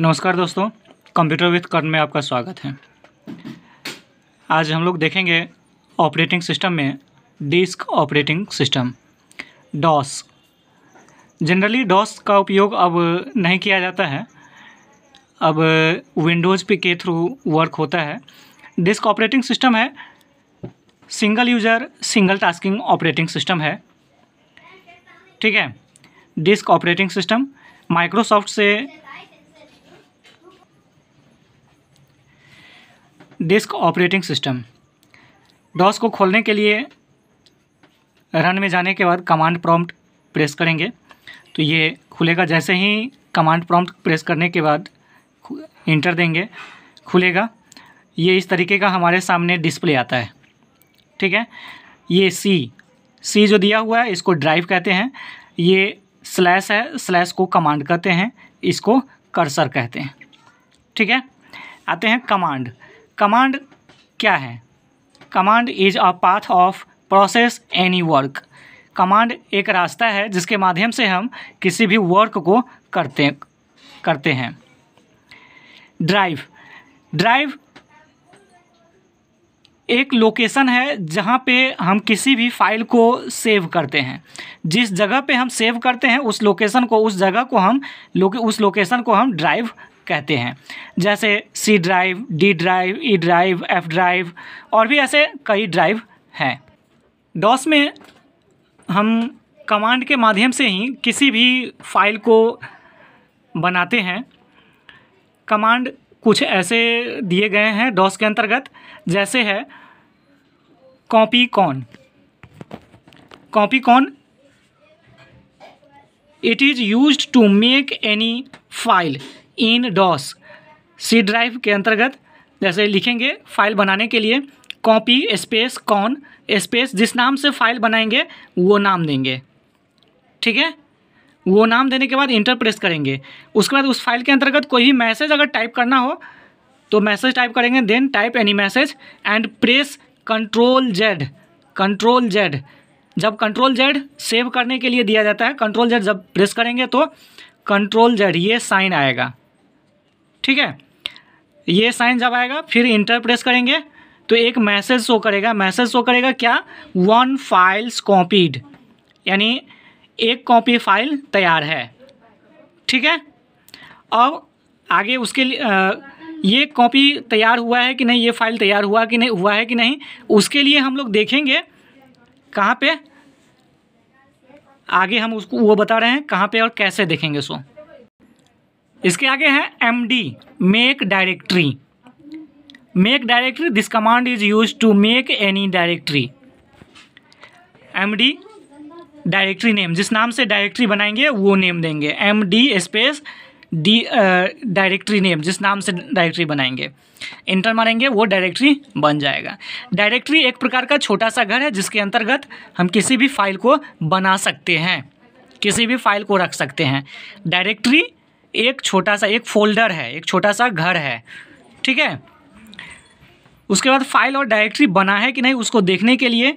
नमस्कार दोस्तों computer with कर्न में आपका स्वागत है आज हम लोग देखेंगे ऑपरेटिंग सिस्टम में disk operating system DOS generally DOS का उपयोग अब नहीं किया जाता है अब विंडोज़ पे के थ्रू वर्क होता है डिस्क ऑपरेटिंग सिस्टम है single user single tasking operating system है ठीक है डिस्क ऑपरेटिंग सिस्टम माइक्रोसॉफ्ट से डिस्क ऑपरेटिंग सिस्टम डॉस को खोलने के लिए रन में जाने के बाद कमांड प्रॉम्प्ट प्रेस करेंगे तो ये खुलेगा जैसे ही कमांड प्रॉम्प्ट प्रेस करने के बाद इंटर देंगे खुलेगा ये इस तरीके का हमारे सामने डिस्प्ले आता है ठीक है ये सी सी जो दिया हुआ है इसको ड्राइव कहते हैं ये स्लैश है स्लैश को कमांड कहते हैं इसको कर्सर कहते हैं ठीक है आते हैं कमांड कमांड क्या है command is a path of process any work command एक रास्ता है जिसके माध्यम से हम किसी भी वर्क को करते करते हैं ड्राइव ड्राइव एक लोकेशन है जहाँ पे हम किसी भी फाइल को सेव करते हैं जिस जगह पे हम सेव करते हैं उस लोकेशन को उस जगह को हम लोके उस लोकेशन को हम ड्राइव कहते हैं जैसे C drive D drive E drive F drive और भी ऐसे कई ड्राइव हैं डॉस में हम कमांड के माध्यम से ही किसी भी फाइल को बनाते हैं कमांड कुछ ऐसे दिए गए हैं डॉस के अंतर्गत जैसे है copy con copy con it is use to make any file in DOS C drive के अंतर्गत जैसे लिखेंगे फाइल बनाने के लिए कॉपी स्पेस कॉन स्पेस जिस नाम से फाइल बनाएंगे वो नाम देंगे ठीक है वो नाम देने के बाद इंटर प्रेस करेंगे उसके बाद उस फाइल के अंतर्गत कोई भी मैसेज अगर टाइप करना हो तो मैसेज टाइप करेंगे then type any message and press control Z control Z जब कंट्रोल जेड सेव करने के लिए दिया जाता है कंट्रोल जेड जब प्रेस करेंगे तो कंट्रोल जेड ये साइन आएगा ठीक है ये साइन जब आएगा फिर इंटर प्रेस करेंगे तो एक मैसेज शो करेगा मैसेज शो करेगा क्या वन फाइल्स कॉपीड यानी एक कॉपी फाइल तैयार है ठीक है और आगे उसके लिए आ, ये कॉपी तैयार हुआ है कि नहीं ये फाइल तैयार हुआ कि नहीं हुआ है कि नहीं उसके लिए हम लोग देखेंगे कहाँ पे आगे हम उसको वो बता रहे हैं कहाँ पे और कैसे देखेंगे सो इसके आगे है M D make directory make directory this command is use to make any directory M D directory name जिस नाम से डायरेक्ट्री बनाएंगे वो नेम देंगे M D space D directory name जिस नाम से डायरेक्ट्री बनाएंगे इंटर मारेंगे वो डायरेक्ट्री बन जाएगा डायरेक्ट्री एक प्रकार का छोटा सा घर है जिसके अंतर्गत हम किसी भी फाइल को बना सकते हैं किसी भी फाइल को रख सकते हैं डायरेक्ट्री एक छोटा सा एक फोल्डर है एक छोटा सा घर है ठीक है उसके बाद फाइल और डायरेक्टरी बना है कि नहीं उसको देखने के लिए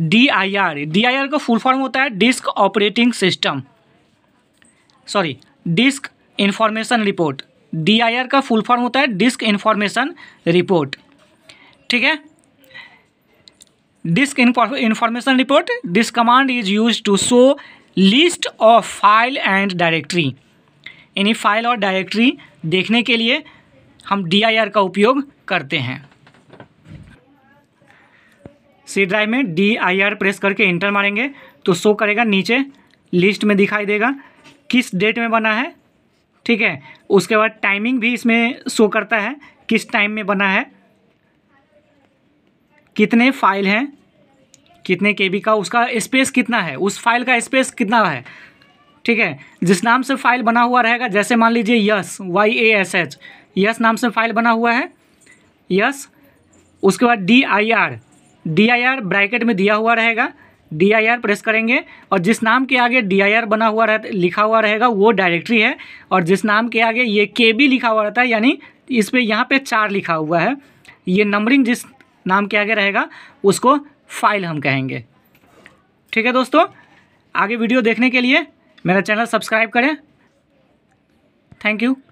D I R D I R का फुल फॉर्म होता है disk operating system sorry disk information report D I R का फुल फॉर्म होता है डिस्क इंफॉर्मेशन रिपोर्ट ठीक है disk information report this command is use to show list of file and directory यानी file और directory देखने के लिए हम डी का उपयोग करते हैं सी ड्राइव में डी प्रेस करके इंटर मारेंगे तो शो करेगा नीचे लिस्ट में दिखाई देगा किस डेट में बना है ठीक है उसके बाद टाइमिंग भी इसमें शो करता है किस टाइम में बना है कितने फाइल हैं कितने के का उसका स्पेस कितना है उस फाइल का स्पेस कितना है ठीक है जिस नाम से फाइल बना हुआ रहेगा जैसे मान लीजिए yes Y A S H Yash नाम से फाइल बना हुआ है यस उसके बाद D I R D I R bracket में दिया हुआ रहेगा डी आई आर प्रेस करेंगे और जिस नाम के आगे डी आई आर बना हुआ रह लिखा हुआ रहेगा वो डायरेक्टरी है और जिस नाम के आगे ये के बी लिखा हुआ रहता है यानी इस पर यहाँ पर चार लिखा हुआ है ये नंबरिंग जिस नाम के आगे रहेगा उसको फाइल हम कहेंगे ठीक है दोस्तों आगे वीडियो देखने के लिए मेरा चैनल सब्सक्राइब करें थैंक यू